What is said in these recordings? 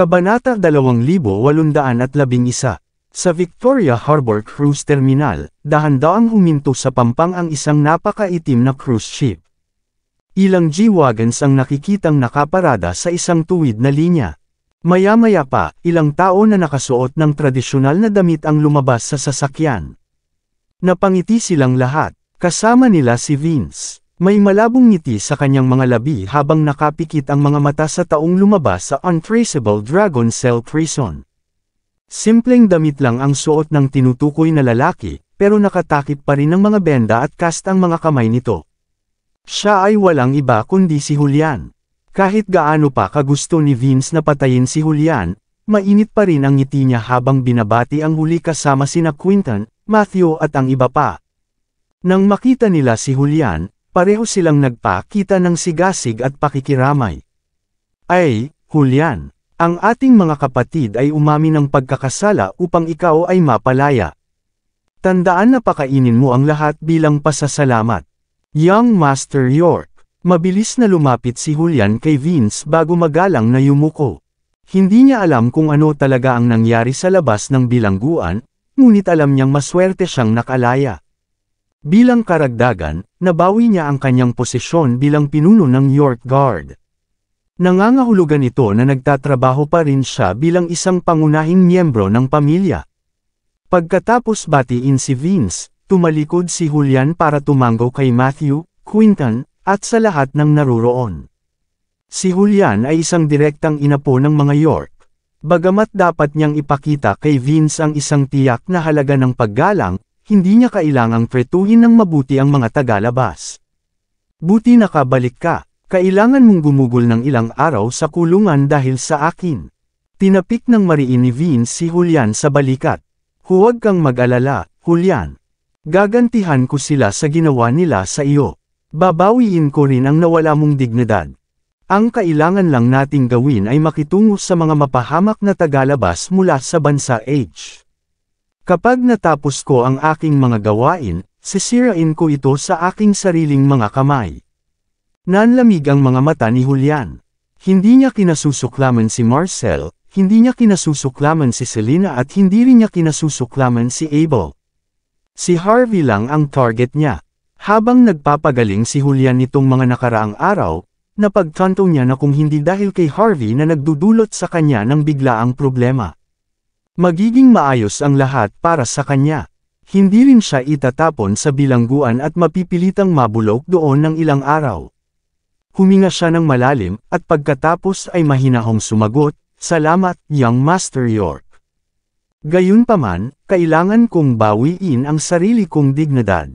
Kabanata 2811 Sa Victoria Harbor Cruise Terminal, dahan-daang huminto sa pampang ang isang napakaitim na cruise ship. Ilang G-Wagons ang nakikitang nakaparada sa isang tuwid na linya. Maya-maya pa, ilang tao na nakasuot ng tradisyonal na damit ang lumabas sa sasakyan. Napangiti silang lahat, kasama nila si Vince. May malabong ngiti sa kanyang mga labi habang nakapikit ang mga mata sa taong lumabas sa Untraceable Dragon Cell Prison. Simpleng damit lang ang suot ng tinutukoy na lalaki, pero nakatakip pa rin ng mga benda at cast ang mga kamay nito. Siya ay walang iba kundi si Julian. Kahit gaano pa kagusto ni Vince na patayin si Julian, mainit pa rin ang ngiti niya habang binabati ang huli kasama sina Quinton, Matthew at ang iba pa. Nang makita nila si Julian, Pareho silang nagpakita ng sigasig at pakikiramay. Ay, Julian, ang ating mga kapatid ay umami ng pagkakasala upang ikaw ay mapalaya. Tandaan na pakainin mo ang lahat bilang pasasalamat. Young Master York, mabilis na lumapit si Julian kay Vince bago magalang na yumuko. Hindi niya alam kung ano talaga ang nangyari sa labas ng bilangguan, ngunit alam niyang maswerte siyang nakalaya. Bilang karagdagan, nabawi niya ang kanyang posisyon bilang pinuno ng York Guard. Nangangahulugan ito na nagtatrabaho pa rin siya bilang isang pangunahing miyembro ng pamilya. Pagkatapos batiin si Vince, tumalikod si Julian para tumango kay Matthew, Quinton, at sa lahat ng naruroon. Si Julian ay isang direktang inapo ng mga York. Bagamat dapat niyang ipakita kay Vince ang isang tiyak na halaga ng paggalang, hindi niya kailangang pretuhin ng mabuti ang mga tagalabas. Buti nakabalik ka, kailangan mong gumugol ng ilang araw sa kulungan dahil sa akin. Tinapik ng mariin ni Vin si Julian sa balikat. Huwag kang mag-alala, Julian. Gagantihan ko sila sa ginawa nila sa iyo. Babawiin ko rin ang nawala mong dignidad. Ang kailangan lang nating gawin ay makitungo sa mga mapahamak na tagalabas mula sa bansa H. Kapag natapos ko ang aking mga gawain, sisirain ko ito sa aking sariling mga kamay. Nanlamig ang mga mata ni Julian. Hindi niya kinasusuklaman si Marcel, hindi niya kinasusuklaman si Selena at hindi rin niya kinasusuklaman si Abel. Si Harvey lang ang target niya. Habang nagpapagaling si Julian nitong mga nakaraang araw, napagtanto niya na kung hindi dahil kay Harvey na nagdudulot sa kanya ng biglaang problema. Magiging maayos ang lahat para sa kanya. Hindi rin siya itatapon sa bilangguan at mapipilitang mabulok doon ng ilang araw. Huminga siya ng malalim, at pagkatapos ay mahinahong sumagot, Salamat, Young Master York. Gayunpaman, kailangan kong bawiin ang sarili kong dignidad.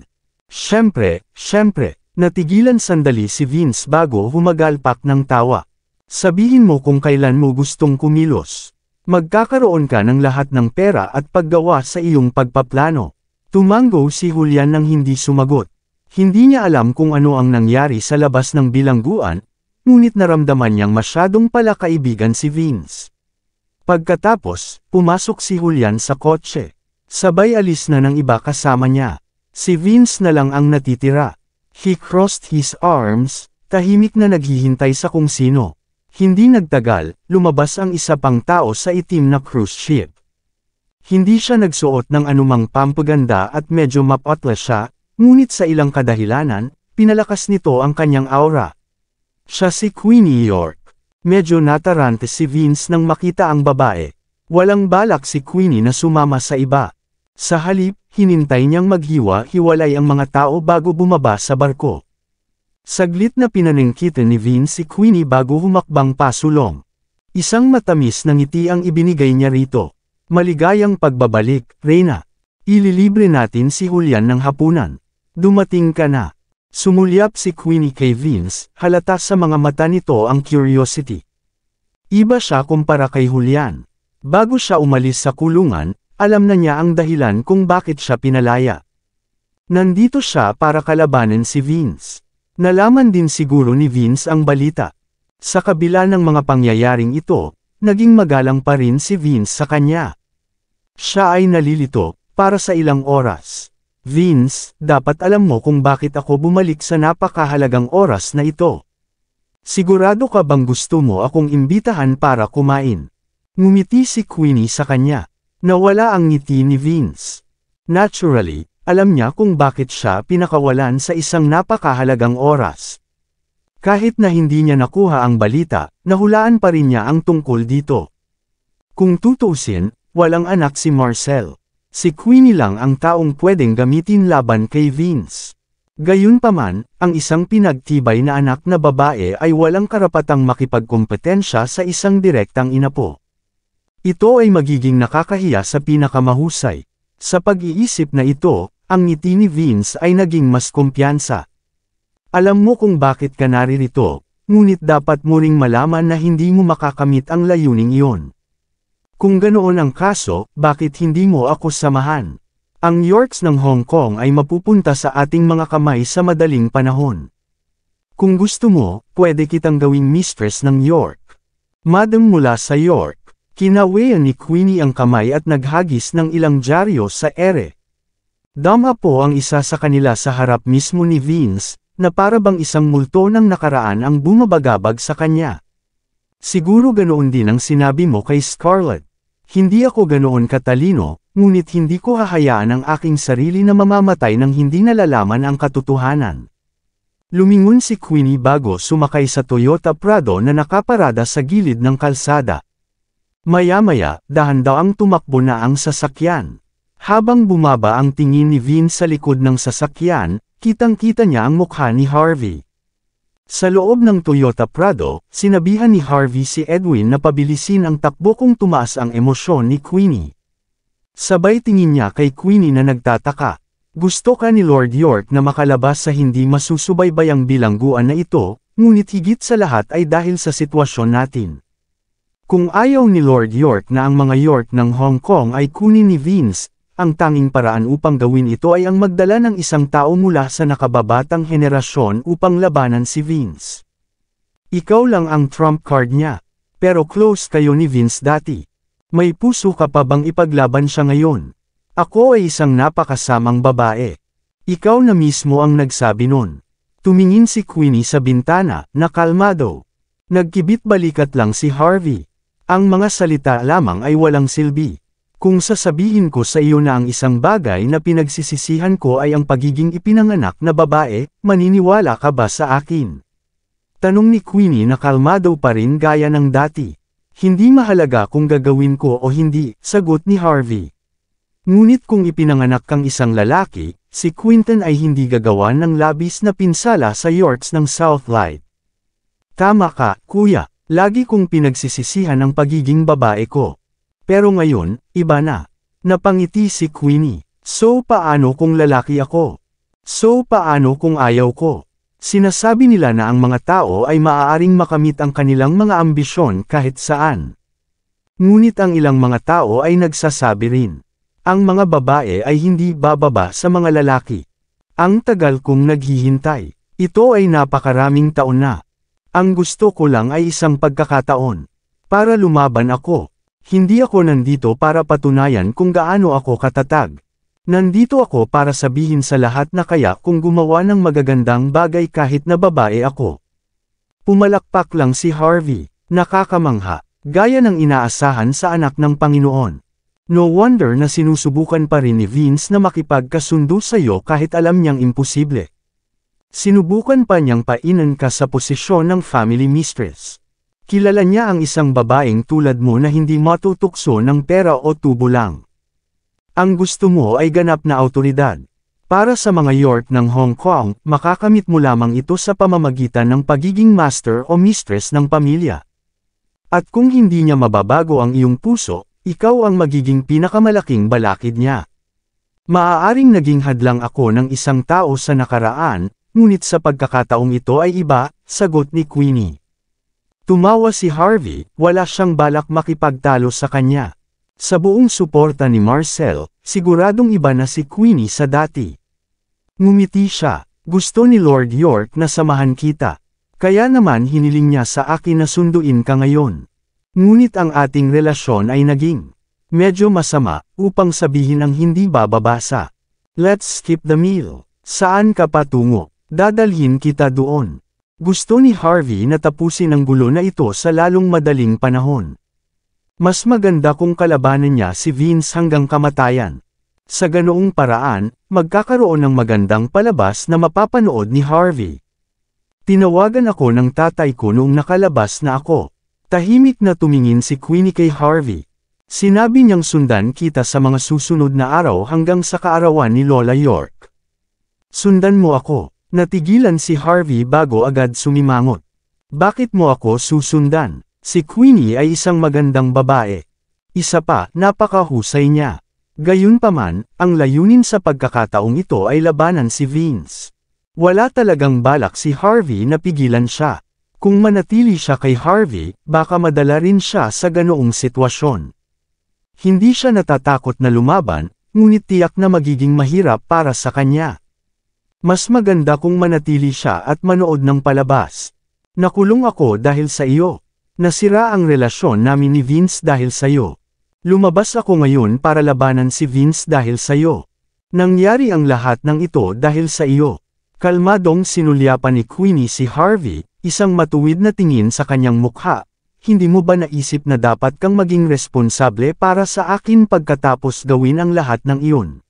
Siyempre, siyempre, natigilan sandali si Vince bago humagalpak ng tawa. Sabihin mo kung kailan mo gustong kumilos. Magkakaroon ka ng lahat ng pera at paggawa sa iyong pagpaplano. Tumango si Julian nang hindi sumagot. Hindi niya alam kung ano ang nangyari sa labas ng bilangguan, ngunit naramdaman niyang masyadong pala kaibigan si Vince. Pagkatapos, pumasok si Julian sa kotse. Sabay alis na ng iba kasama niya. Si Vince na lang ang natitira. He crossed his arms, tahimik na naghihintay sa kung sino. Hindi nagtagal, lumabas ang isa pang tao sa itim na cruise ship. Hindi siya nagsuot ng anumang pampaganda at medyo mapotla siya, ngunit sa ilang kadahilanan, pinalakas nito ang kanyang aura. Siya si Queenie York. Medyo natarante si Vince nang makita ang babae. Walang balak si Queenie na sumama sa iba. Sa halip, hinintay niyang maghiwa-hiwalay ang mga tao bago bumaba sa barko. Saglit na pinaningkitan ni Vince si Queenie bago humakbang pasulong. Isang matamis na ngiti ang ibinigay niya rito. Maligayang pagbabalik, Reyna. Ililibre natin si Julian ng hapunan. Dumating ka na. Sumulyap si Queenie kay Vince, halata sa mga mata nito ang curiosity. Iba siya kumpara kay Julian. Bago siya umalis sa kulungan, alam na niya ang dahilan kung bakit siya pinalaya. Nandito siya para kalabanin si Vince. Nalaman din siguro ni Vince ang balita. Sa kabila ng mga pangyayaring ito, naging magalang pa rin si Vince sa kanya. Siya ay nalilito, para sa ilang oras. Vince, dapat alam mo kung bakit ako bumalik sa napakahalagang oras na ito. Sigurado ka bang gusto mo akong imbitahan para kumain? Ngumiti si Queenie sa kanya. Nawala ang ngiti ni Vince. Naturally, alam niya kung bakit siya pinakawalan sa isang napakahalagang oras. Kahit na hindi niya nakuha ang balita, nahulaan pa rin niya ang tungkol dito. Kung tutusin, walang anak si Marcel. Si Queenie lang ang taong pwedeng gamitin laban kay Vince. Gayunpaman, ang isang pinagtibay na anak na babae ay walang karapatang makipagkompetensya sa isang direktang inapo. Ito ay magiging nakakahiya sa pinakamahusay. Sa pag-iisip na ito, ang ngiti ni Vince ay naging mas kumpiyansa. Alam mo kung bakit ka naririto, ngunit dapat mo ring malaman na hindi mo makakamit ang layuning iyon. Kung ganoon ang kaso, bakit hindi mo ako samahan? Ang Yorks ng Hong Kong ay mapupunta sa ating mga kamay sa madaling panahon. Kung gusto mo, pwede kitang gawing mistress ng York. Madam mula sa York, kinawayan ni Queenie ang kamay at naghagis ng ilang dyaryo sa ere. Dama po ang isa sa kanila sa harap mismo ni Vince, na parabang isang multo ng nakaraan ang bumabagabag sa kanya. Siguro ganoon din ang sinabi mo kay Scarlett. Hindi ako ganoon katalino, ngunit hindi ko hahayaan ang aking sarili na mamamatay nang hindi nalalaman ang katotohanan. Lumingon si Queenie bago sumakay sa Toyota Prado na nakaparada sa gilid ng kalsada. Maya-maya, dahan daw ang tumakbo na ang sasakyan. Habang bumaba ang tingin ni Vin sa likod ng sasakyan, kitang-kita niya ang mukha ni Harvey. Sa loob ng Toyota Prado, sinabihan ni Harvey si Edwin na pabilisin ang takbo kung tumaas ang emosyon ni Queenie. Sabay tingin niya kay Queenie na nagtataka. Gusto ka ni Lord York na makalabas sa hindi masusubaybay ang bilangguan na ito, ngunit higit sa lahat ay dahil sa sitwasyon natin. Kung ayaw ni Lord York na ang mga York ng Hong Kong ay kunin ni Vince, ang tanging paraan upang gawin ito ay ang magdala ng isang tao mula sa nakababatang henerasyon upang labanan si Vince. Ikaw lang ang trump card niya. Pero close kayo ni Vince dati. May puso ka pa bang ipaglaban siya ngayon? Ako ay isang napakasamang babae. Ikaw na mismo ang nagsabi nun. Tumingin si Queenie sa bintana, na kalmado. Nagkibit balikat lang si Harvey. Ang mga salita lamang ay walang silbi. Kung sasabihin ko sa iyo na ang isang bagay na pinagsisisihan ko ay ang pagiging ipinanganak na babae, maniniwala ka ba sa akin? Tanong ni Queenie na kalmado pa rin gaya ng dati. Hindi mahalaga kung gagawin ko o hindi, sagot ni Harvey. Ngunit kung ipinanganak kang isang lalaki, si Quinton ay hindi gagawa ng labis na pinsala sa Yorks ng Southlight. Tama ka, kuya, lagi kong pinagsisisihan ang pagiging babae ko. Pero ngayon, iba na. Napangiti si Queenie. So paano kung lalaki ako? So paano kung ayaw ko? Sinasabi nila na ang mga tao ay maaaring makamit ang kanilang mga ambisyon kahit saan. Ngunit ang ilang mga tao ay nagsasabi rin. Ang mga babae ay hindi bababa sa mga lalaki. Ang tagal kong naghihintay. Ito ay napakaraming taon na. Ang gusto ko lang ay isang pagkakataon. Para lumaban ako. Hindi ako nandito para patunayan kung gaano ako katatag. Nandito ako para sabihin sa lahat na kaya kung gumawa ng magagandang bagay kahit na babae ako. Pumalakpak lang si Harvey, nakakamangha, gaya ng inaasahan sa anak ng Panginoon. No wonder na sinusubukan pa rin ni Vince na makipagkasundo sa iyo kahit alam niyang imposible. Sinubukan pa niyang painan ka sa posisyon ng family mistress. Kilala niya ang isang babaeng tulad mo na hindi matutukso ng pera o tubo lang. Ang gusto mo ay ganap na autoridad. Para sa mga York ng Hong Kong, makakamit mo lamang ito sa pamamagitan ng pagiging master o mistress ng pamilya. At kung hindi niya mababago ang iyong puso, ikaw ang magiging pinakamalaking balakid niya. Maaaring naging hadlang ako ng isang tao sa nakaraan, ngunit sa pagkakataong ito ay iba, sagot ni Queenie. Tumawa si Harvey, wala siyang balak makipagtalo sa kanya. Sa buong suporta ni Marcel, siguradong iba na si Queenie sa dati. Ngumiti siya, gusto ni Lord York na samahan kita. Kaya naman hiniling niya sa akin na sunduin ka ngayon. Ngunit ang ating relasyon ay naging medyo masama upang sabihin ang hindi bababasa. Let's skip the meal. Saan ka patungo? Dadalhin kita doon. Gusto ni Harvey na tapusin ang gulo na ito sa lalong madaling panahon. Mas maganda kung kalabanan niya si Vince hanggang kamatayan. Sa ganoong paraan, magkakaroon ng magandang palabas na mapapanood ni Harvey. Tinawagan ako ng tatay ko noong nakalabas na ako. Tahimik na tumingin si Queenie kay Harvey. Sinabi niyang sundan kita sa mga susunod na araw hanggang sa kaarawan ni Lola York. Sundan mo ako. Natigilan si Harvey bago agad sumimangot. Bakit mo ako susundan? Si Queenie ay isang magandang babae. Isa pa, napakahusay niya. Gayunpaman, ang layunin sa pagkakataong ito ay labanan si Vince. Wala talagang balak si Harvey na pigilan siya. Kung manatili siya kay Harvey, baka madala rin siya sa ganoong sitwasyon. Hindi siya natatakot na lumaban, ngunit tiyak na magiging mahirap para sa kanya. Mas maganda kung manatili siya at manood ng palabas. Nakulong ako dahil sa iyo. Nasira ang relasyon namin ni Vince dahil sa iyo. Lumabas ako ngayon para labanan si Vince dahil sa iyo. Nangyari ang lahat ng ito dahil sa iyo. Kalmadong sinulyapan ni Queenie si Harvey, isang matuwid na tingin sa kanyang mukha. Hindi mo ba naisip na dapat kang maging responsable para sa akin pagkatapos gawin ang lahat ng iyon?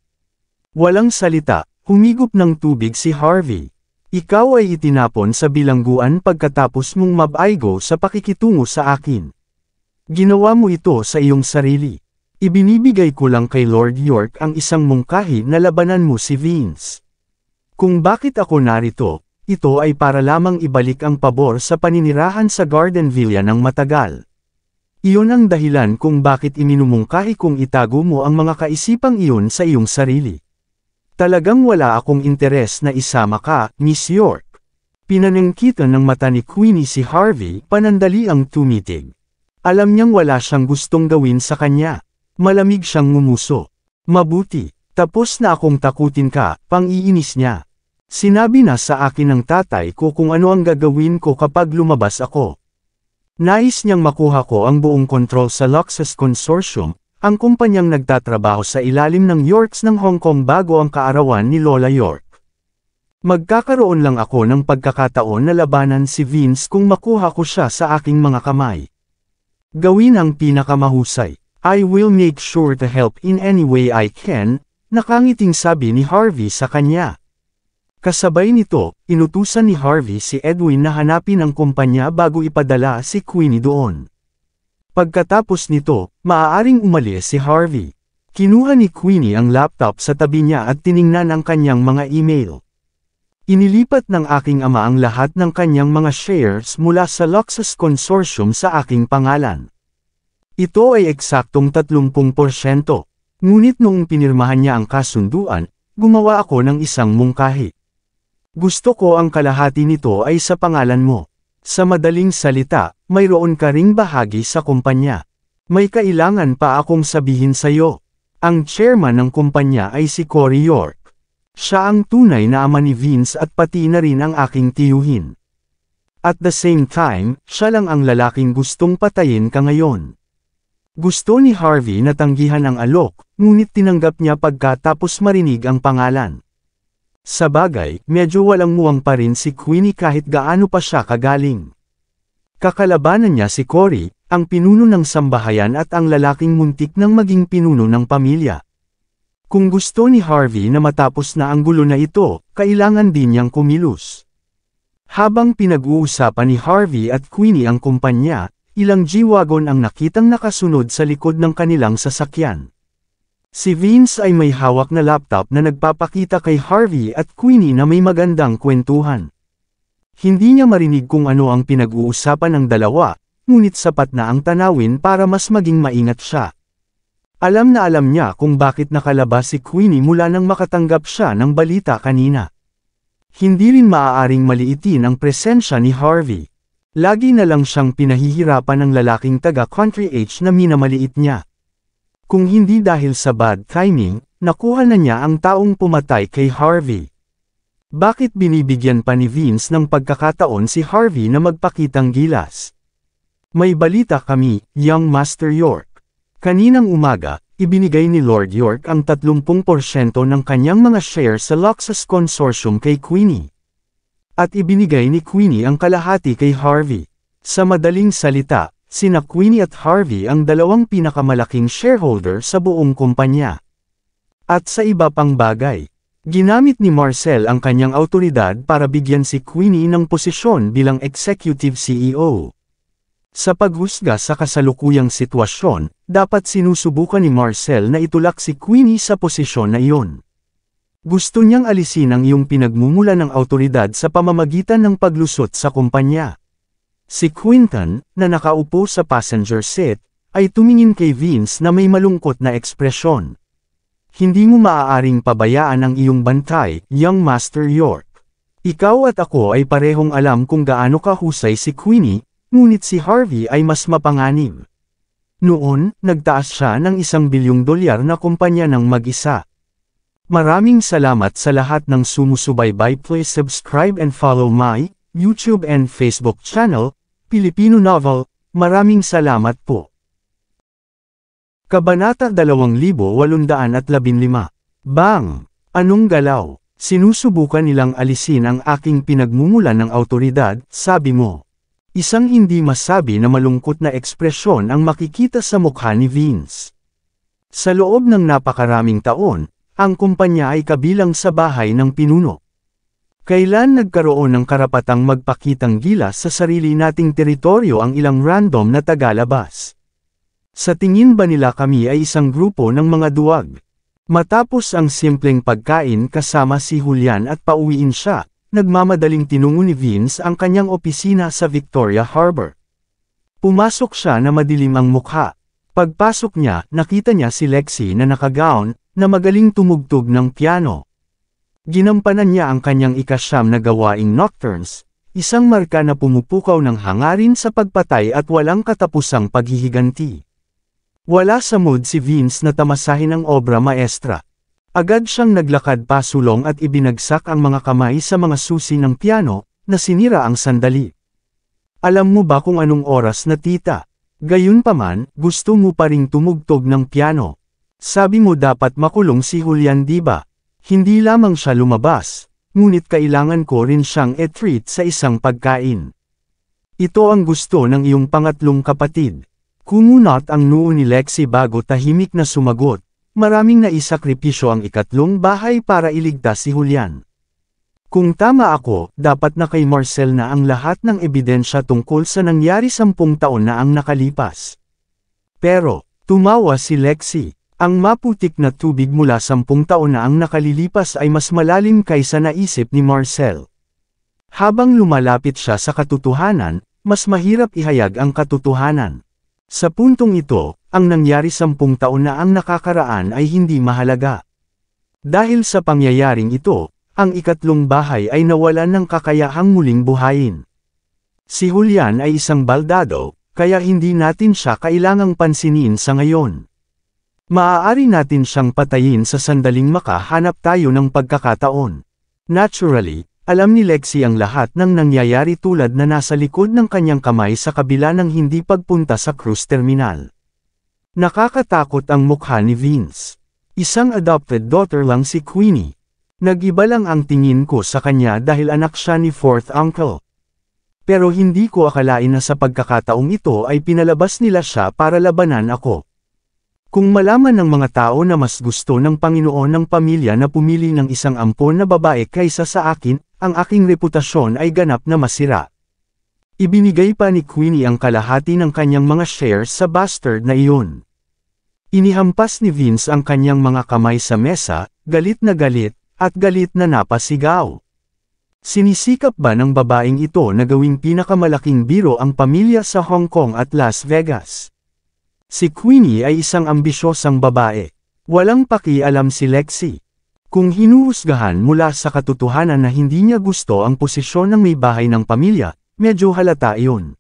Walang salita, Humigop ng tubig si Harvey. Ikaw ay itinapon sa bilangguan pagkatapos mong mabaigo sa pakikitungo sa akin. Ginawa mo ito sa iyong sarili. Ibinibigay ko lang kay Lord York ang isang mungkahi na labanan mo si Vince. Kung bakit ako narito, ito ay para lamang ibalik ang pabor sa paninirahan sa Garden Villa ng matagal. Iyon ang dahilan kung bakit iminumungkahi kong itago mo ang mga kaisipang iyon sa iyong sarili. Talagang wala akong interes na isama ka, Miss York. Pinanangkitan ng mata ni Queenie si Harvey, panandali ang tumitig. Alam niyang wala siyang gustong gawin sa kanya. Malamig siyang ngumuso. Mabuti, tapos na akong takutin ka, pang-iinis niya. Sinabi na sa akin ng tatay ko kung ano ang gagawin ko kapag lumabas ako. Nais niyang makuha ko ang buong kontrol sa Luxus Consortium, ang kumpanyang nagtatrabaho sa ilalim ng Yorks ng Hong Kong bago ang kaarawan ni Lola York. Magkakaroon lang ako ng pagkakataon na labanan si Vince kung makuha ko siya sa aking mga kamay. Gawin ang pinakamahusay. I will make sure to help in any way I can, nakangiting sabi ni Harvey sa kanya. Kasabay nito, inutusan ni Harvey si Edwin na hanapin ang kumpanya bago ipadala si Queenie doon. Pagkatapos nito, maaaring umalis si Harvey. Kinuha ni Queenie ang laptop sa tabi niya at tiningnan ang kanyang mga email. Inilipat ng aking ama ang lahat ng kanyang mga shares mula sa Luxus Consortium sa aking pangalan. Ito ay eksaktong 30%. Ngunit noong pinirmahan niya ang kasunduan, gumawa ako ng isang mungkahi. Gusto ko ang kalahati nito ay sa pangalan mo. Sa madaling salita, mayroon ka ring bahagi sa kumpanya. May kailangan pa akong sabihin sa iyo. Ang chairman ng kumpanya ay si Cory York. Siya ang tunay na ama ni Vince at pati na rin ang aking tiyuhin. At the same time, siya lang ang lalaking gustong patayin ka ngayon. Gusto ni Harvey na tanggihan ang alok, ngunit tinanggap niya pagkatapos marinig ang pangalan. Sa bagay, medyo walang muwang pa rin si Queenie kahit gaano pa siya kagaling. Kakalabanan niya si Cory, ang pinuno ng sambahayan at ang lalaking muntik ng maging pinuno ng pamilya. Kung gusto ni Harvey na matapos na ang gulo na ito, kailangan din niyang kumilos. Habang pinag-uusapan ni Harvey at Queenie ang kumpanya, ilang G-Wagon ang nakitang nakasunod sa likod ng kanilang sasakyan. Si Vince ay may hawak na laptop na nagpapakita kay Harvey at Queenie na may magandang kwentuhan. Hindi niya marinig kung ano ang pinag-uusapan ng dalawa, ngunit sapat na ang tanawin para mas maging maingat siya. Alam na alam niya kung bakit nakalabas si Queenie mula nang makatanggap siya ng balita kanina. Hindi rin maaaring maliitin ang presensya ni Harvey. Lagi na lang siyang pinahihirapan ng lalaking taga-country age na minamaliit niya. Kung hindi dahil sa bad timing, nakuha na niya ang taong pumatay kay Harvey. Bakit binibigyan pa ni Vince ng pagkakataon si Harvey na magpakitang gilas? May balita kami, Young Master York. Kaninang umaga, ibinigay ni Lord York ang 30% ng kanyang mga share sa Loxus Consortium kay Queenie. At ibinigay ni Queenie ang kalahati kay Harvey. Sa madaling salita, sina Queenie at Harvey ang dalawang pinakamalaking shareholder sa buong kumpanya. At sa iba pang bagay, ginamit ni Marcel ang kanyang autoridad para bigyan si Queenie ng posisyon bilang executive CEO. Sa paghusga sa kasalukuyang sitwasyon, dapat sinusubukan ni Marcel na itulak si Queenie sa posisyon na iyon. Gusto niyang alisin ang iyong pinagmumula ng autoridad sa pamamagitan ng paglusot sa kumpanya. Si Quinton, na nakaupo sa passenger seat, ay tumingin kay Vince na may malungkot na ekspresyon. Hindi mo maaaring pabayaan ang iyong bantay, young Master York. Ikaw at ako ay parehong alam kung gaano kahusay si Queenie, ngunit si Harvey ay mas mapanganib. Noon, nagtaas siya ng isang bilyong dolyar na kumpanya ng mag-isa. Maraming salamat sa lahat ng sumusubaybay please subscribe and follow my YouTube and Facebook channel, Filipino Novel, maraming salamat po. Kabanata 2815 Bang! Anong galaw? Sinusubukan nilang alisin ang aking pinagmumulan ng autoridad, sabi mo. Isang hindi masabi na malungkot na ekspresyon ang makikita sa mukha ni Vince. Sa loob ng napakaraming taon, ang kumpanya ay kabilang sa bahay ng pinuno. Kailan nagkaroon ng karapatang magpakitang gilas sa sarili nating teritoryo ang ilang random na tagalabas? Sa tingin ba nila kami ay isang grupo ng mga duwag? Matapos ang simpleng pagkain kasama si Julian at pauwiin siya, nagmamadaling tinungo ni Vince ang kanyang opisina sa Victoria Harbor. Pumasok siya na madilim ang mukha. Pagpasok niya, nakita niya si Lexi na nakagown, na magaling tumugtog ng piano. Ginampanan niya ang kanyang ikasyam na gawaing nocturnes, isang marka na pumupukaw ng hangarin sa pagpatay at walang katapusang paghihiganti. Wala sa mood si Vince na tamasahin ang obra maestra. Agad siyang naglakad pasulong at ibinagsak ang mga kamay sa mga susi ng piano, na sinira ang sandali. Alam mo ba kung anong oras na tita? Gayunpaman, gusto mo pa ring tumugtog ng piano. Sabi mo dapat makulong si Julian di ba? Hindi lamang siya lumabas, ngunit kailangan ko rin siyang e-treat sa isang pagkain. Ito ang gusto ng iyong pangatlong kapatid. Kumunot ang noo ni Lexi bago tahimik na sumagot. Maraming naisakripisyo ang ikatlong bahay para iligtas si Julian. Kung tama ako, dapat na kay Marcel na ang lahat ng ebidensya tungkol sa nangyari sampung taon na ang nakalipas. Pero, tumawa si Lexi. Ang maputik na tubig mula sampung taon na ang nakalilipas ay mas malalim kaysa naisip ni Marcel. Habang lumalapit siya sa katotohanan, mas mahirap ihayag ang katotohanan. Sa puntong ito, ang nangyari sampung taon na ang nakakaraan ay hindi mahalaga. Dahil sa pangyayaring ito, ang ikatlong bahay ay nawalan ng kakayahang muling buhayin. Si Julian ay isang baldado, kaya hindi natin siya kailangang pansinin sa ngayon. Maaari natin siyang patayin sa sandaling makahanap tayo ng pagkakataon. Naturally, alam ni Lexi ang lahat ng nangyayari tulad na nasa likod ng kanyang kamay sa kabila ng hindi pagpunta sa cruise terminal. Nakakatakot ang mukha ni Vince. Isang adopted daughter lang si Queenie. Nagiba lang ang tingin ko sa kanya dahil anak siya ni fourth uncle. Pero hindi ko akalain na sa pagkakataong ito ay pinalabas nila siya para labanan ako. Kung malaman ng mga tao na mas gusto ng Panginoon ng pamilya na pumili ng isang ampon na babae kaysa sa akin, ang aking reputasyon ay ganap na masira. Ibinigay pa ni Queenie ang kalahati ng kanyang mga shares sa bastard na iyon. Inihampas ni Vince ang kanyang mga kamay sa mesa, galit na galit, at galit na napasigaw. Sinisikap ba ng babaeng ito na gawing pinakamalaking biro ang pamilya sa Hong Kong at Las Vegas? Si Queenie ay isang ambisyosang babae. Walang pakialam si Lexi. Kung hinuhusgahan mula sa katotohanan na hindi niya gusto ang posisyon ng may bahay ng pamilya, medyo halata iyon.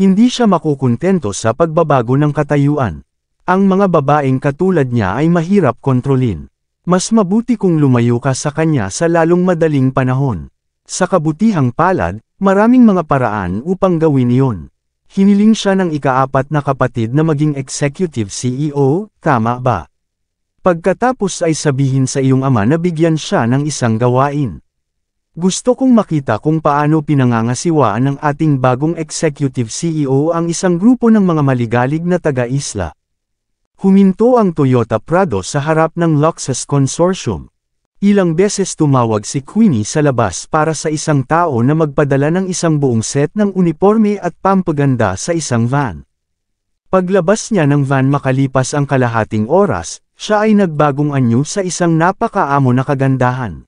Hindi siya makukontento sa pagbabago ng katayuan. Ang mga babaeng katulad niya ay mahirap kontrolin. Mas mabuti kung lumayo ka sa kanya sa lalong madaling panahon. Sa kabutihang palad, maraming mga paraan upang gawin iyon. Hiniling siya ng ikaapat na kapatid na maging executive CEO, tama ba? Pagkatapos ay sabihin sa iyong ama na bigyan siya ng isang gawain. Gusto kong makita kung paano pinangangasiwaan ng ating bagong executive CEO ang isang grupo ng mga maligalig na taga-isla. Huminto ang Toyota Prado sa harap ng Luxus Consortium. Ilang beses tumawag si Queenie sa labas para sa isang tao na magpadala ng isang buong set ng uniforme at pampaganda sa isang van. Paglabas niya ng van makalipas ang kalahating oras, siya ay nagbagong anyo sa isang napakaamo na kagandahan.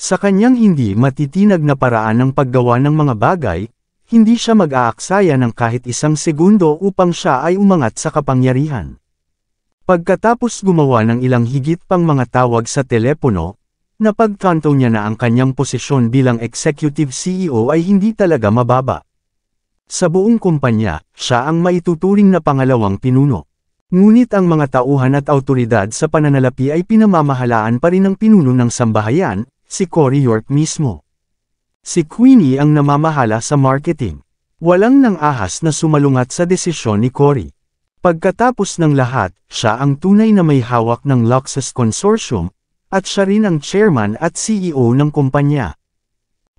Sa kanyang hindi matitinag na paraan ng paggawa ng mga bagay, hindi siya mag-aaksaya ng kahit isang segundo upang siya ay umangat sa kapangyarihan. Pagkatapos gumawa ng ilang higit pang mga tawag sa telepono, napagtanto niya na ang kanyang posisyon bilang executive CEO ay hindi talaga mababa. Sa buong kumpanya, siya ang maituturing na pangalawang pinuno. Ngunit ang mga tauhan at autoridad sa pananalapi ay pinamamahalaan pa rin ng pinuno ng sambahayan, si Cory York mismo. Si Queenie ang namamahala sa marketing. Walang nang ahas na sumalungat sa desisyon ni Cory. Pagkatapos ng lahat, siya ang tunay na may hawak ng Luxus Consortium, at siya rin ang chairman at CEO ng kumpanya.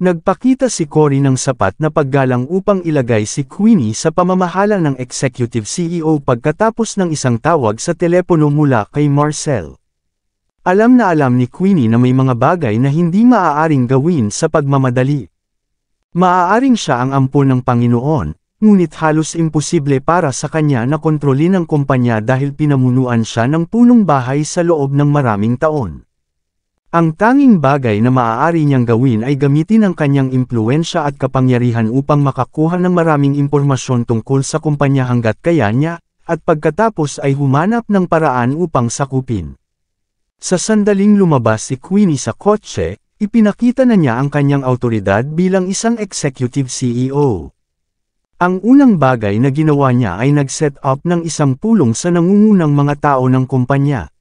Nagpakita si Cory ng sapat na paggalang upang ilagay si Queenie sa pamamahala ng executive CEO pagkatapos ng isang tawag sa telepono mula kay Marcel. Alam na alam ni Queenie na may mga bagay na hindi maaaring gawin sa pagmamadali. Maaaring siya ang ampon ng Panginoon, ngunit halos imposible para sa kanya na kontrolin ang kumpanya dahil pinamunuan siya ng punong bahay sa loob ng maraming taon. Ang tanging bagay na maaari niyang gawin ay gamitin ang kanyang impluensya at kapangyarihan upang makakuha ng maraming impormasyon tungkol sa kumpanya hanggat kaya niya, at pagkatapos ay humanap ng paraan upang sakupin. Sa sandaling lumabas si Queenie sa kotse, ipinakita na niya ang kanyang autoridad bilang isang executive CEO. Ang unang bagay na ginawa niya ay nag-set up ng isang pulong sa nangungunang mga tao ng kumpanya.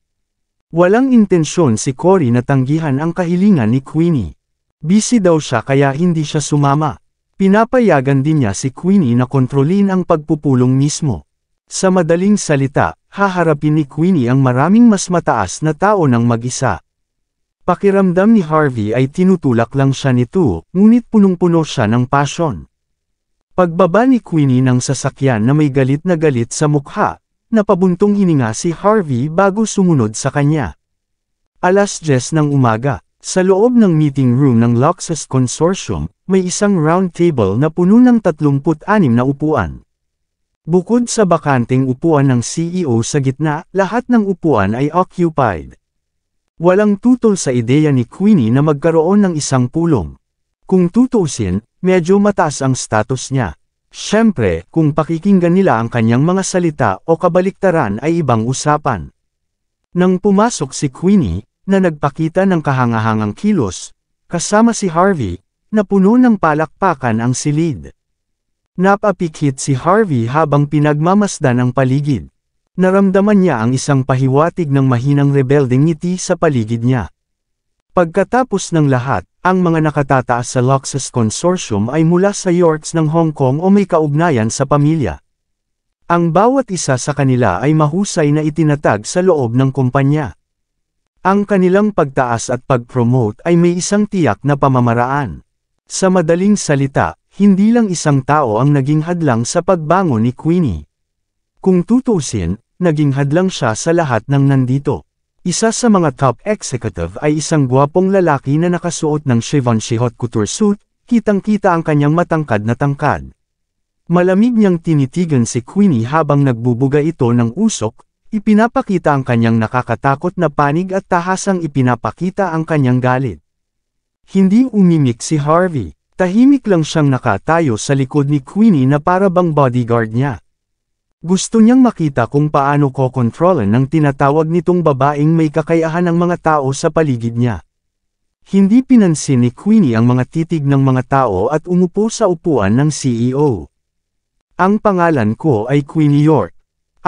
Walang intensyon si Cory na tanggihan ang kahilingan ni Queenie. Busy daw siya kaya hindi siya sumama. Pinapayagan din niya si Queenie na kontrolin ang pagpupulong mismo. Sa madaling salita, haharapin ni Queenie ang maraming mas mataas na tao ng mag-isa. Pakiramdam ni Harvey ay tinutulak lang siya nito, ngunit punong-puno siya ng pasyon. Pagbaba ni Queenie ng sasakyan na may galit na galit sa mukha, napabuntong hininga si Harvey bago sumunod sa kanya. Alas 10 ng umaga, sa loob ng meeting room ng Loxus Consortium, may isang round table na puno ng 36 na upuan. Bukod sa bakanting upuan ng CEO sa gitna, lahat ng upuan ay occupied. Walang tutol sa ideya ni Queenie na magkaroon ng isang pulong. Kung tutusin, medyo mataas ang status niya. Siyempre, kung pakikinggan nila ang kanyang mga salita o kabaliktaran ay ibang usapan. Nang pumasok si Queenie, na nagpakita ng kahangahangang kilos, kasama si Harvey, na puno ng palakpakan ang silid. Napapikit si Harvey habang pinagmamasdan ang paligid. Naramdaman niya ang isang pahiwatig ng mahinang rebelding ngiti sa paligid niya. Pagkatapos ng lahat, ang mga nakatataas sa Luxus Consortium ay mula sa Yorks ng Hong Kong o may kaugnayan sa pamilya. Ang bawat isa sa kanila ay mahusay na itinatag sa loob ng kumpanya. Ang kanilang pagtaas at pag-promote ay may isang tiyak na pamamaraan. Sa madaling salita, hindi lang isang tao ang naging hadlang sa pagbango ni Queenie. Kung tutusin, naging hadlang siya sa lahat ng nandito. Isa sa mga top executive ay isang gwapong lalaki na nakasuot ng Givenchy hot couture suit, kitang-kita ang kanyang matangkad na tangkad. Malamig niyang tinitigan si Queenie habang nagbubuga ito ng usok, ipinapakita ang kanyang nakakatakot na panig at tahasang ipinapakita ang kanyang galit. Hindi umimik si Harvey, tahimik lang siyang nakatayo sa likod ni Queenie na para bang bodyguard niya. Gusto niyang makita kung paano kokontrolan ng tinatawag nitong babaeng may kakayahan ng mga tao sa paligid niya. Hindi pinansin ni Queenie ang mga titig ng mga tao at umupo sa upuan ng CEO. Ang pangalan ko ay Queenie York.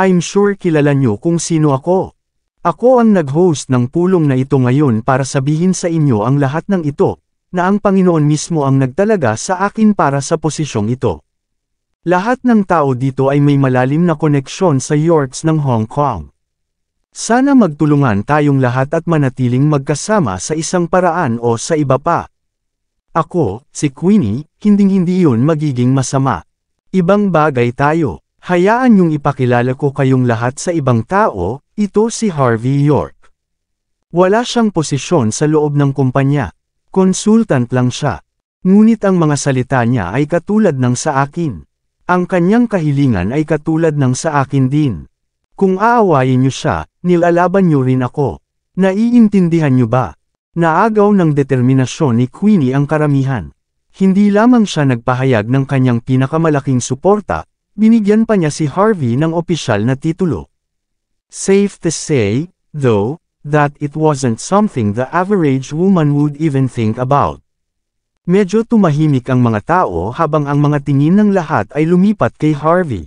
I'm sure kilala niyo kung sino ako. Ako ang nag-host ng pulong na ito ngayon para sabihin sa inyo ang lahat ng ito, na ang Panginoon mismo ang nagtalaga sa akin para sa posisyong ito. Lahat ng tao dito ay may malalim na koneksyon sa Yorks ng Hong Kong. Sana magtulungan tayong lahat at manatiling magkasama sa isang paraan o sa iba pa. Ako, si Queenie, hinding-hindi yun magiging masama. Ibang bagay tayo. Hayaan yung ipakilala ko kayong lahat sa ibang tao, ito si Harvey York. Wala siyang posisyon sa loob ng kumpanya. Consultant lang siya. Ngunit ang mga salita niya ay katulad ng sa akin. Ang kanyang kahilingan ay katulad ng sa akin din. Kung aawayin niyo siya, nilalaban niyo rin ako. Naiintindihan niyo ba? Naagaw ng determinasyon ni Queenie ang karamihan. Hindi lamang siya nagpahayag ng kanyang pinakamalaking suporta, binigyan pa niya si Harvey ng opisyal na titulo. Safe to say, though, that it wasn't something the average woman would even think about. Medyo tumahimik ang mga tao habang ang mga tingin ng lahat ay lumipat kay Harvey.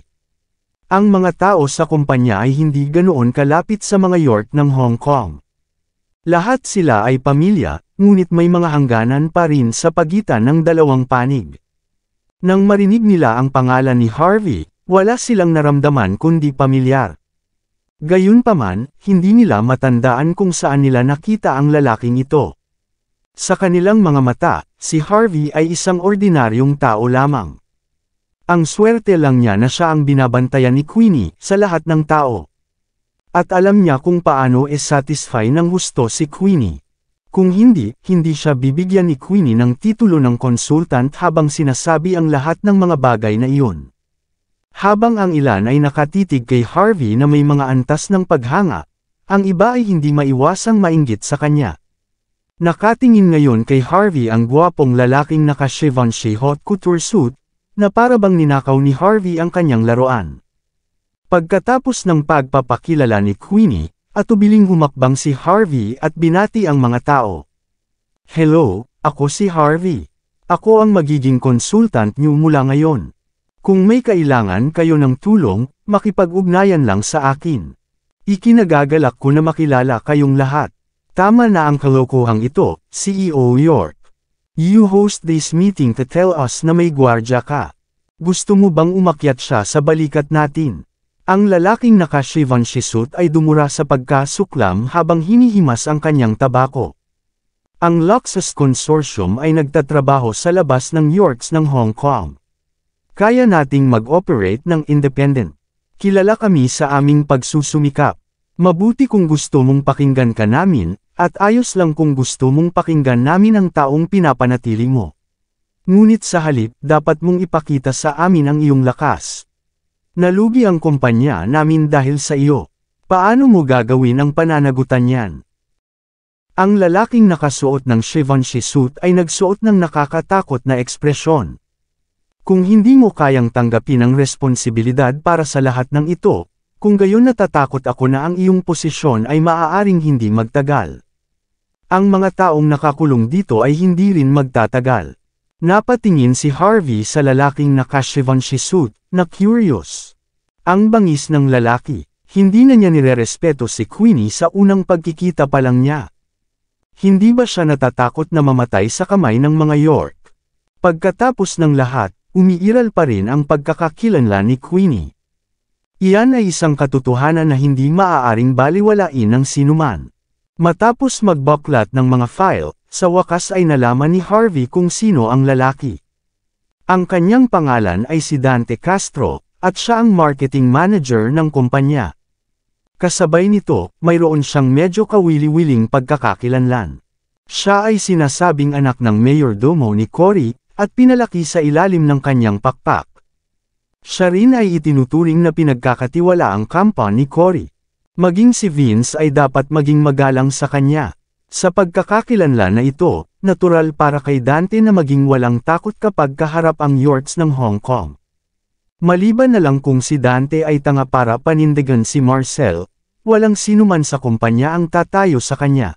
Ang mga tao sa kumpanya ay hindi ganoon kalapit sa mga York ng Hong Kong. Lahat sila ay pamilya, ngunit may mga hangganan pa rin sa pagitan ng dalawang panig. Nang marinig nila ang pangalan ni Harvey, wala silang naramdaman kundi pamilyar. Gayunpaman, hindi nila matandaan kung saan nila nakita ang lalaking ito. Sa kanilang mga mata, si Harvey ay isang ordinaryong tao lamang. Ang swerte lang niya na siya ang binabantayan ni Queenie sa lahat ng tao. At alam niya kung paano e-satisfy ng husto si Queenie. Kung hindi, hindi siya bibigyan ni Queenie ng titulo ng consultant habang sinasabi ang lahat ng mga bagay na iyon. Habang ang ilan ay nakatitig kay Harvey na may mga antas ng paghanga, ang iba ay hindi maiwasang mainggit sa kanya. Nakatingin ngayon kay Harvey ang gwapong lalaking naka-Givenchy hot couture suit, na parabang ninakaw ni Harvey ang kanyang laruan. Pagkatapos ng pagpapakilala ni Queenie, atubiling humakbang si Harvey at binati ang mga tao. Hello, ako si Harvey. Ako ang magiging consultant niyo mula ngayon. Kung may kailangan kayo ng tulong, makipag-ugnayan lang sa akin. Ikinagagalak ko na makilala kayong lahat. Tama na ang kalokohang ito, CEO York. You host this meeting to tell us na may gwardya ka. Gusto mo bang umakyat siya sa balikat natin? Ang lalaking nakashivan suit ay dumura sa pagkasuklam habang hinihimas ang kanyang tabako. Ang Luxus Consortium ay nagtatrabaho sa labas ng Yorks ng Hong Kong. Kaya nating mag-operate ng independent. Kilala kami sa aming pagsusumikap. Mabuti kung gusto mong pakinggan ka namin, at ayos lang kung gusto mong pakinggan namin ang taong pinapanatili mo. Ngunit sa halip, dapat mong ipakita sa amin ang iyong lakas. Nalugi ang kumpanya namin dahil sa iyo. Paano mo gagawin ang pananagutan niyan? Ang lalaking nakasuot ng Givenchy suit ay nagsuot ng nakakatakot na ekspresyon. Kung hindi mo kayang tanggapin ang responsibilidad para sa lahat ng ito, kung gayon natatakot ako na ang iyong posisyon ay maaaring hindi magtagal. Ang mga taong nakakulong dito ay hindi rin magtatagal. Napatingin si Harvey sa lalaking suit, na curious. Ang bangis ng lalaki, hindi na niya nirerespeto si Queenie sa unang pagkikita pa lang niya. Hindi ba siya natatakot na mamatay sa kamay ng mga York? Pagkatapos ng lahat, umiiral pa rin ang pagkakakilanla ni Queenie. Iyan ay isang katotohanan na hindi maaaring baliwalain ng sinuman. Matapos magbaklat ng mga file, sa wakas ay nalaman ni Harvey kung sino ang lalaki. Ang kanyang pangalan ay si Dante Castro, at siya ang marketing manager ng kumpanya. Kasabay nito, mayroon siyang medyo kawili-wiling pagkakakilanlan. Siya ay sinasabing anak ng Mayor Domo ni Cory, at pinalaki sa ilalim ng kanyang pakpak. Siya rin ay itinuturing na pinagkakatiwala ang kampa ni Cory. Maging si Vince ay dapat maging magalang sa kanya. Sa pagkakakilanlan na ito, natural para kay Dante na maging walang takot kapag kaharap ang yorts ng Hong Kong. Maliban na lang kung si Dante ay tanga para panindigan si Marcel, walang sinuman sa kumpanya ang tatayo sa kanya.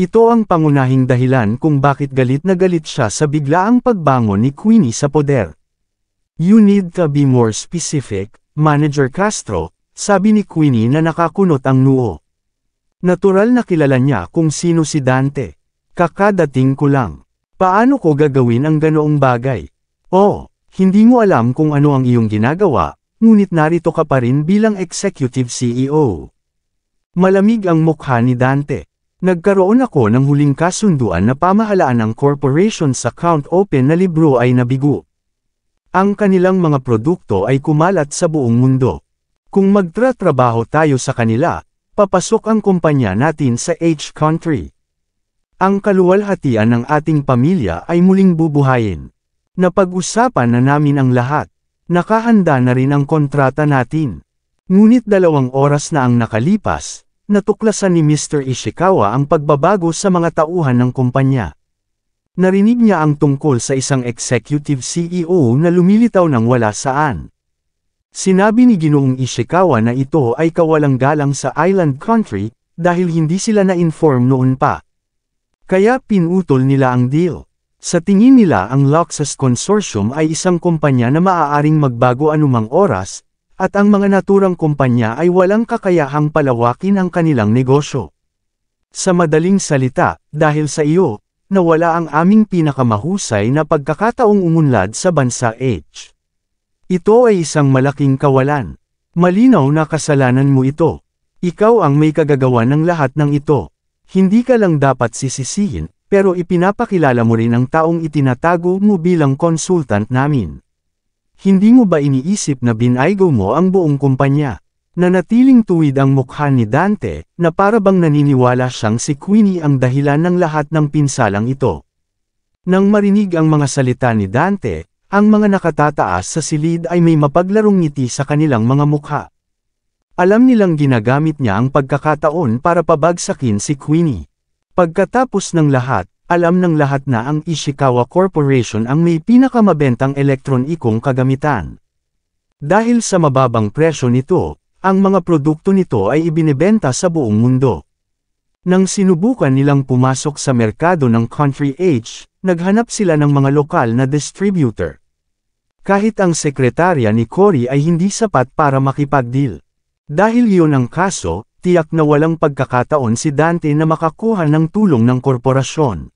Ito ang pangunahing dahilan kung bakit galit na galit siya sa biglaang pagbangon ni Queenie sa poder. You need to be more specific, Manager Castro, sabi ni Queenie na nakakunot ang noo. Natural na kilala niya kung sino si Dante. Kakadating ko lang. Paano ko gagawin ang ganoong bagay? Oh, hindi mo alam kung ano ang iyong ginagawa, ngunit narito ka pa rin bilang executive CEO. Malamig ang mukha ni Dante. Nagkaroon ako ng huling kasunduan na pamahalaan ng corporation's account open na libro ay nabigo. Ang kanilang mga produkto ay kumalat sa buong mundo. Kung magtratrabaho tayo sa kanila, papasok ang kumpanya natin sa H country. Ang kaluwalhatian ng ating pamilya ay muling bubuhayin. Napag-usapan na namin ang lahat. Nakahanda na rin ang kontrata natin. Ngunit dalawang oras na ang nakalipas, natuklasan ni Mr. Ishikawa ang pagbabago sa mga tauhan ng kumpanya. Narinig niya ang tungkol sa isang executive CEO na lumilitaw ng wala saan. Sinabi ni Ginoong Ishikawa na ito ay kawalang-galang sa island country dahil hindi sila na-inform noon pa. Kaya pinutol nila ang deal. Sa tingin nila ang Luxus Consortium ay isang kumpanya na maaaring magbago anumang oras, at ang mga naturang kumpanya ay walang kakayahang palawakin ang kanilang negosyo. Sa madaling salita, dahil sa iyo, nawala ang aming pinakamahusay na pagkakataong umunlad sa bansa H. Ito ay isang malaking kawalan. Malinaw na kasalanan mo ito. Ikaw ang may kagagawa ng lahat ng ito. Hindi ka lang dapat sisisihin, pero ipinapakilala mo rin ang taong itinatago mo bilang consultant namin. Hindi mo ba iniisip na binaygo mo ang buong kumpanya? Nanatiling tuwid ang mukha ni Dante, na parabang naniniwala siyang si Queenie ang dahilan ng lahat ng pinsalang ito. Nang marinig ang mga salita ni Dante, ang mga nakatataas sa silid ay may mapaglarong ngiti sa kanilang mga mukha. Alam nilang ginagamit niya ang pagkakataon para pabagsakin si Queenie. Pagkatapos ng lahat, alam ng lahat na ang Ishikawa Corporation ang may pinakamabentang elektronikong kagamitan. Dahil sa mababang presyo nito, ang mga produkto nito ay ibinebenta sa buong mundo. Nang sinubukan nilang pumasok sa merkado ng Country H, naghanap sila ng mga lokal na distributor. Kahit ang sekretarya ni Cory ay hindi sapat para makipag-deal. Dahil iyon ang kaso, tiyak na walang pagkakataon si Dante na makakuha ng tulong ng korporasyon.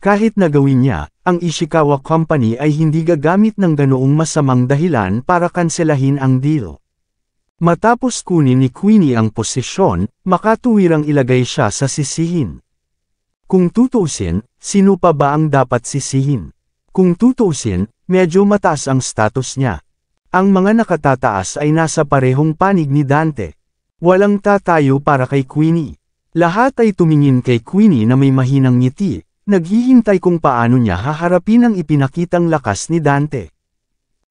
Kahit nagawin niya, ang Ishikawa Company ay hindi gagamit ng ganoong masamang dahilan para kanselahin ang deal. Matapos kunin ni Queenie ang posisyon, makatuwirang ilagay siya sa sisihin. Kung tutuusin, sino pa ba ang dapat sisihin? Kung tutuusin, medyo mataas ang status niya. Ang mga nakatataas ay nasa parehong panig ni Dante. Walang tatayo para kay Queenie. Lahat ay tumingin kay Queenie na may mahinang ngiti, naghihintay kung paano niya haharapin ang ipinakitang lakas ni Dante.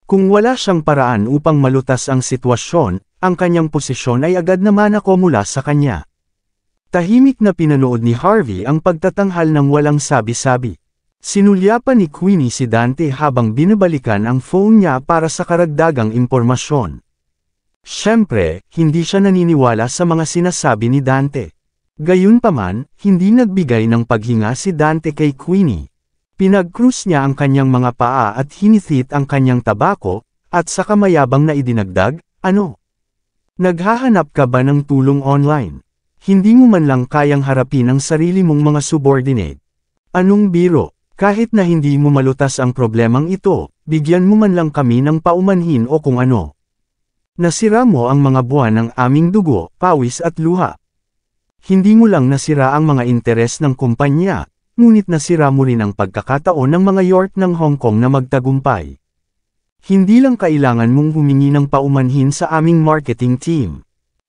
Kung wala siyang paraan upang malutas ang sitwasyon, ang kanyang posisyon ay agad naman akumula sa kanya. Tahimik na pinanood ni Harvey ang pagtatanghal ng walang sabi-sabi. Sinulyapan ni Queenie si Dante habang binabalikan ang phone niya para sa karagdagang impormasyon. Siyempre, hindi siya naniniwala sa mga sinasabi ni Dante. Gayunpaman, hindi nagbigay ng paghinga si Dante kay Queenie. Pinagkrus niya ang kanyang mga paa at hinithit ang kanyang tabako, at sa kamayabang na idinagdag, ano? Naghahanap ka ba ng tulong online? Hindi mo man lang kayang harapin ang sarili mong mga subordinate. Anong biro? Kahit na hindi mo malutas ang problemang ito, bigyan mo man lang kami ng paumanhin o kung ano. Nasira mo ang mga buwan ng aming dugo, pawis at luha. Hindi mo lang nasira ang mga interes ng kumpanya, ngunit nasira mo rin ang pagkakataon ng mga york ng Hong Kong na magtagumpay. Hindi lang kailangan mong humingi ng paumanhin sa aming marketing team.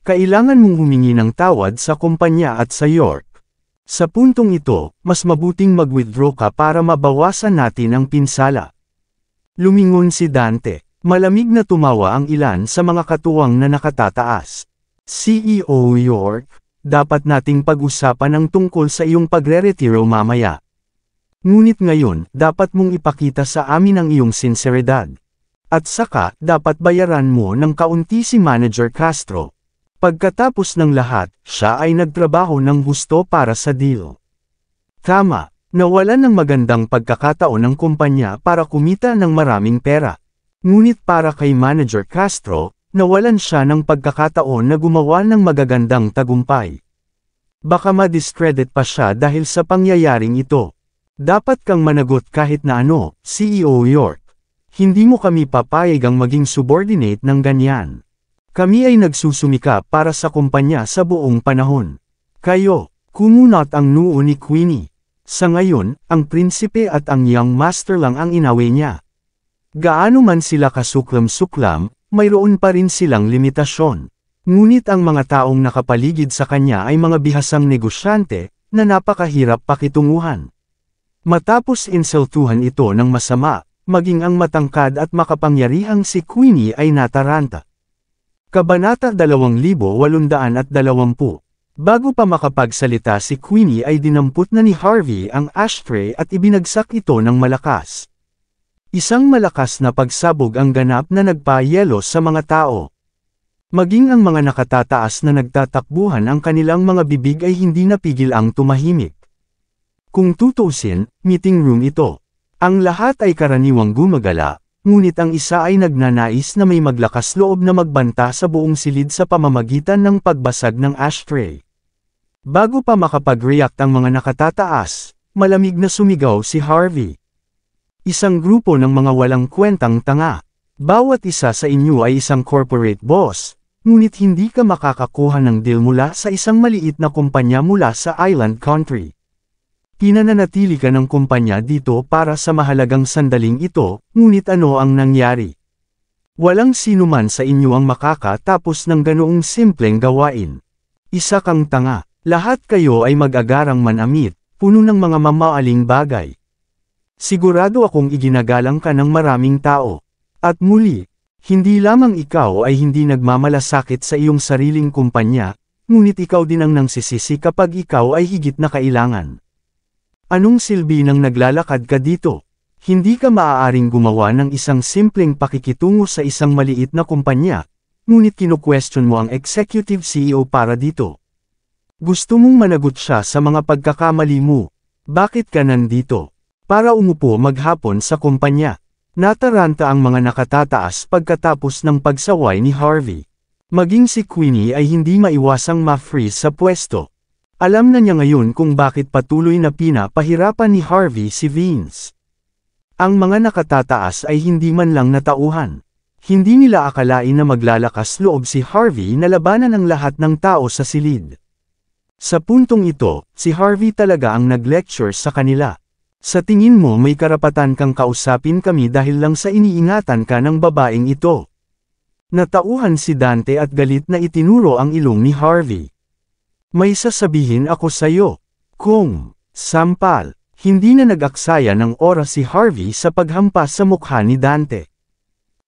Kailangan mong humingi ng tawad sa kumpanya at sa York. Sa puntong ito, mas mabuting mag-withdraw ka para mabawasan natin ang pinsala. Lumingon si Dante. Malamig na tumawa ang ilan sa mga katuwang na nakatataas. CEO York, dapat nating pag-usapan ang tungkol sa iyong pagre-retiro mamaya. Ngunit ngayon, dapat mong ipakita sa amin ang iyong sinseridad. At saka, dapat bayaran mo ng kaunti si Manager Castro. Pagkatapos ng lahat, siya ay nagtrabaho ng gusto para sa deal. Tama, nawalan ng magandang pagkakataon ng kumpanya para kumita ng maraming pera. Ngunit para kay Manager Castro, nawalan siya ng pagkakataon na gumawa ng magagandang tagumpay. Baka ma-discredit pa siya dahil sa pangyayaring ito. Dapat kang managot kahit na ano, CEO York. Hindi mo kami papayagang maging subordinate ng ganyan. Kami ay nagsusumika para sa kumpanya sa buong panahon. Kayo, kumunot ang noo ni Queenie. Sa ngayon, ang prinsipe at ang young master lang ang inawi niya. Gaano man sila kasuklam-suklam, mayroon pa rin silang limitasyon. Ngunit ang mga taong nakapaligid sa kanya ay mga bihasang negosyante na napakahirap pakitunguhan. Matapos insultuhan ito ng masama, maging ang matangkad at makapangyarihang si Queenie ay nataranta. Kabanata 2820 Bago pa makapagsalita si Queenie ay dinampot na ni Harvey ang ashtray at ibinagsak ito ng malakas. Isang malakas na pagsabog ang ganap na nagpayelo sa mga tao. Maging ang mga nakatataas na nagtatakbuhan ang kanilang mga bibig ay hindi napigil ang tumahimik. Kung tutusin, meeting room ito. Ang lahat ay karaniwang gumagala, ngunit ang isa ay nagnanais na may maglakas loob na magbanta sa buong silid sa pamamagitan ng pagbasag ng ashtray. Bago pa makapag-react ang mga nakatataas, malamig na sumigaw si Harvey. Isang grupo ng mga walang kwentang tanga. Bawat isa sa inyo ay isang corporate boss, ngunit hindi ka makakakuha ng deal mula sa isang maliit na kumpanya mula sa island country. Pinananatili ka ng kumpanya dito para sa mahalagang sandaling ito, ngunit ano ang nangyari? Walang sino man sa inyo ang makakatapos ng ganoong simpleng gawain. Isa kang tanga, lahat kayo ay mag-agarang manamit, puno ng mga mamaaling bagay. Sigurado akong iginagalang ka ng maraming tao. At muli, hindi lamang ikaw ay hindi nagmamalasakit sa iyong sariling kumpanya, ngunit ikaw din ang nangsisisi kapag ikaw ay higit na kailangan. Anong silbi ng naglalakad ka dito? Hindi ka maaaring gumawa ng isang simpleng pakikitungo sa isang maliit na kumpanya, ngunit kinu-question mo ang executive CEO para dito. Gusto mong managot siya sa mga pagkakamali mo. Bakit ka nandito? Para umupo maghapon sa kumpanya. Nataranta ang mga nakatataas pagkatapos ng pagsaway ni Harvey. Maging si Queenie ay hindi maiwasang ma-freeze sa pwesto. Alam na niya ngayon kung bakit patuloy na pinapahirapan ni Harvey si Vince. Ang mga nakatataas ay hindi man lang natauhan. Hindi nila akalain na maglalakas loob si Harvey na labanan ang lahat ng tao sa silid. Sa puntong ito, si Harvey talaga ang nag-lecture sa kanila. Sa tingin mo may karapatan kang kausapin kami dahil lang sa iniingatan ka ng babaeng ito. Natauhan si Dante at galit na itinuro ang ilong ni Harvey. May sasabihin ako sa'yo. Kung, sampal, hindi na nag-aksaya ng oras si Harvey sa paghampas sa mukha ni Dante.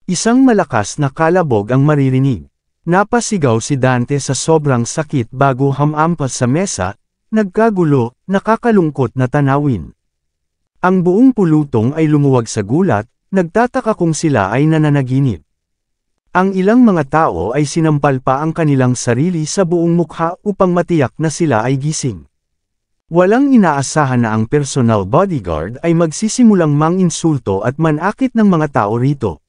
Isang malakas na kalabog ang maririnig. Napasigaw si Dante sa sobrang sakit bago hamampas sa mesa, nagkagulo, nakakalungkot na tanawin. Ang buong pulutong ay lumuwag sa gulat, nagtataka kung sila ay nananaginip. Ang ilang mga tao ay sinampal pa ang kanilang sarili sa buong mukha upang matiyak na sila ay gising. Walang inaasahan na ang personal bodyguard ay magsisimulang mang insulto at manakit ng mga tao rito.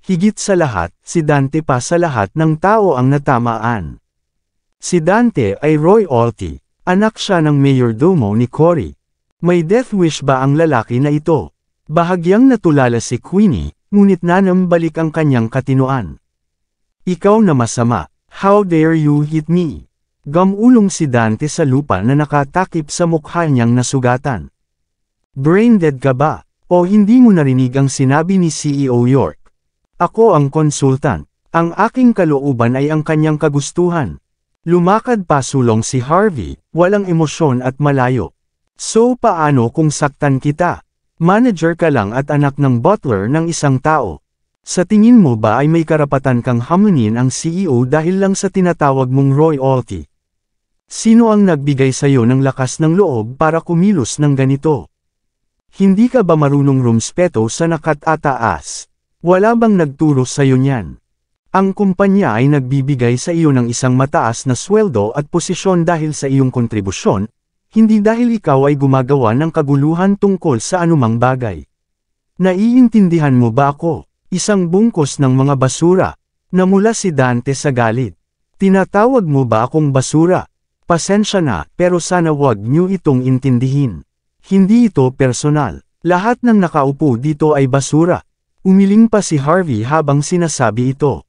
Higit sa lahat, si Dante pa sa lahat ng tao ang natamaan. Si Dante ay Roy Alty, anak siya ng Mayor mayordomo ni Cory. May death wish ba ang lalaki na ito? Bahagyang natulala si Queenie, ngunit nanambalik ang kanyang katinoan. Ikaw na masama, how dare you hit me? Gamulong si Dante sa lupa na nakatakip sa mukha niyang nasugatan. Braindead ka ba? O hindi mo narinig ang sinabi ni CEO York? Ako ang consultant. Ang aking kalooban ay ang kanyang kagustuhan. Lumakad pa sulong si Harvey, walang emosyon at malayo. So paano kung saktan kita? Manager ka lang at anak ng butler ng isang tao. Sa tingin mo ba ay may karapatan kang hamunin ang CEO dahil lang sa tinatawag mong royalty? Sino ang nagbigay sa'yo ng lakas ng loob para kumilos ng ganito? Hindi ka ba marunong rumspeto sa nakatataas? Wala bang nagturo sa'yo niyan? Ang kumpanya ay nagbibigay sa iyo ng isang mataas na sweldo at posisyon dahil sa iyong kontribusyon hindi dahil ikaw ay gumagawa ng kaguluhan tungkol sa anumang bagay. Naiintindihan mo ba ako? Isang bungkos ng mga basura, na mula si Dante sa galit. Tinatawag mo ba akong basura? Pasensya na, pero sana wag niyo itong intindihin. Hindi ito personal. Lahat ng nakaupo dito ay basura. Umiling pa si Harvey habang sinasabi ito.